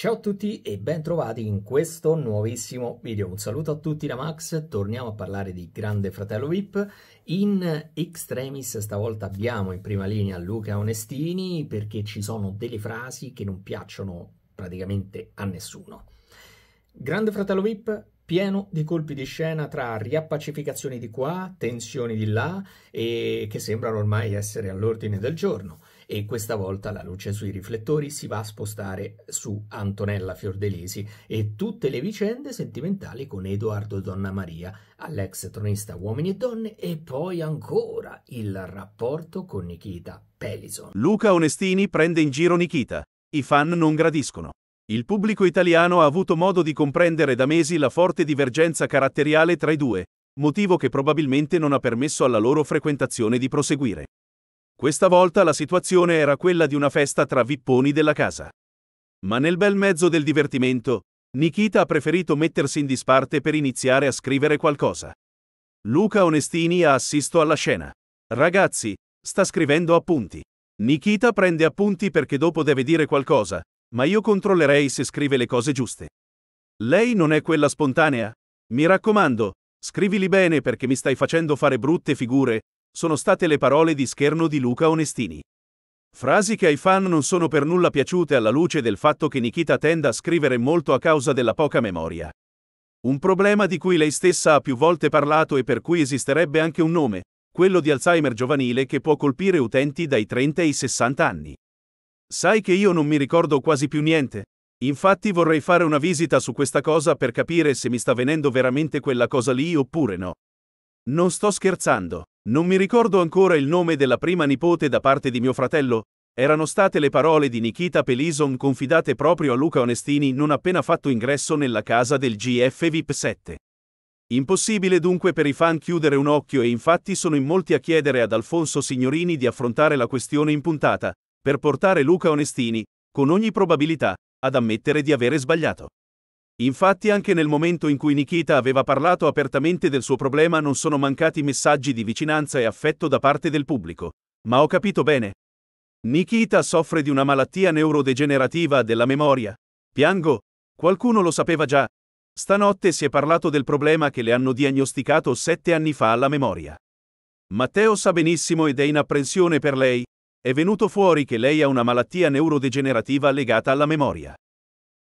Ciao a tutti e bentrovati in questo nuovissimo video. Un saluto a tutti da Max, torniamo a parlare di Grande Fratello VIP. In extremis stavolta abbiamo in prima linea Luca Onestini perché ci sono delle frasi che non piacciono praticamente a nessuno. Grande Fratello VIP pieno di colpi di scena tra riappacificazioni di qua, tensioni di là e che sembrano ormai essere all'ordine del giorno. E questa volta la luce sui riflettori si va a spostare su Antonella Fiordelisi e tutte le vicende sentimentali con Edoardo Donna Maria, all'ex tronista Uomini e Donne, e poi ancora il rapporto con Nikita Pelison. Luca Onestini prende in giro Nikita. I fan non gradiscono. Il pubblico italiano ha avuto modo di comprendere da mesi la forte divergenza caratteriale tra i due, motivo che probabilmente non ha permesso alla loro frequentazione di proseguire. Questa volta la situazione era quella di una festa tra vipponi della casa. Ma nel bel mezzo del divertimento, Nikita ha preferito mettersi in disparte per iniziare a scrivere qualcosa. Luca Onestini ha assisto alla scena. Ragazzi, sta scrivendo appunti. Nikita prende appunti perché dopo deve dire qualcosa, ma io controllerei se scrive le cose giuste. Lei non è quella spontanea? Mi raccomando, scrivili bene perché mi stai facendo fare brutte figure, sono state le parole di scherno di Luca Onestini. Frasi che ai fan non sono per nulla piaciute alla luce del fatto che Nikita tenda a scrivere molto a causa della poca memoria. Un problema di cui lei stessa ha più volte parlato e per cui esisterebbe anche un nome, quello di Alzheimer giovanile che può colpire utenti dai 30 ai 60 anni. Sai che io non mi ricordo quasi più niente. Infatti vorrei fare una visita su questa cosa per capire se mi sta venendo veramente quella cosa lì oppure no. Non sto scherzando. Non mi ricordo ancora il nome della prima nipote da parte di mio fratello. Erano state le parole di Nikita Pelison confidate proprio a Luca Onestini non appena fatto ingresso nella casa del GF VIP 7. Impossibile dunque per i fan chiudere un occhio e infatti sono in molti a chiedere ad Alfonso Signorini di affrontare la questione in puntata, per portare Luca Onestini, con ogni probabilità, ad ammettere di avere sbagliato. Infatti anche nel momento in cui Nikita aveva parlato apertamente del suo problema non sono mancati messaggi di vicinanza e affetto da parte del pubblico. Ma ho capito bene. Nikita soffre di una malattia neurodegenerativa della memoria. Piango. Qualcuno lo sapeva già. Stanotte si è parlato del problema che le hanno diagnosticato sette anni fa alla memoria. Matteo sa benissimo ed è in apprensione per lei, è venuto fuori che lei ha una malattia neurodegenerativa legata alla memoria.